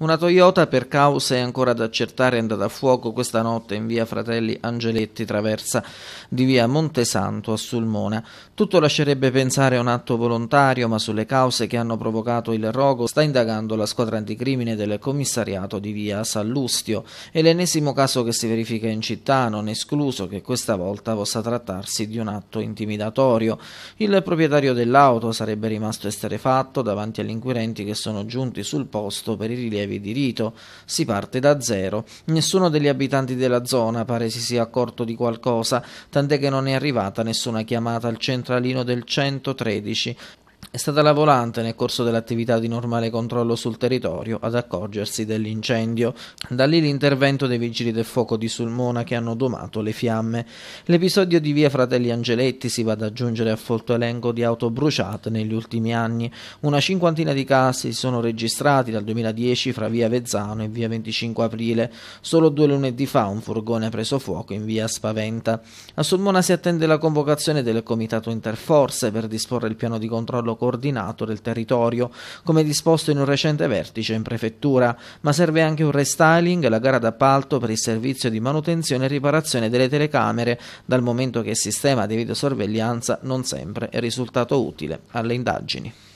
Una Toyota per cause ancora da accertare è andata a fuoco questa notte in via Fratelli Angeletti, traversa di via Montesanto a Sulmona. Tutto lascerebbe pensare a un atto volontario, ma sulle cause che hanno provocato il rogo sta indagando la squadra anticrimine del commissariato di via Sallustio. È l'ennesimo caso che si verifica in città, non escluso che questa volta possa trattarsi di un atto intimidatorio. Il proprietario dell'auto sarebbe rimasto esterefatto davanti agli inquirenti che sono giunti sul posto per i rilievi brevi di rito. Si parte da zero. Nessuno degli abitanti della zona pare si sia accorto di qualcosa, tant'è che non è arrivata nessuna chiamata al centralino del 113. È stata la volante nel corso dell'attività di normale controllo sul territorio ad accorgersi dell'incendio. Da lì l'intervento dei vigili del fuoco di Sulmona che hanno domato le fiamme. L'episodio di via Fratelli Angeletti si va ad aggiungere al folto elenco di auto bruciate negli ultimi anni. Una cinquantina di casi si sono registrati dal 2010 fra via Vezzano e via 25 aprile. Solo due lunedì fa un furgone ha preso fuoco in via Spaventa. A Sulmona si attende la convocazione del comitato interforze per disporre il piano di controllo farlo coordinato del territorio, come disposto in un recente vertice in prefettura, ma serve anche un restyling e la gara d'appalto per il servizio di manutenzione e riparazione delle telecamere, dal momento che il sistema di videosorveglianza non sempre è risultato utile alle indagini.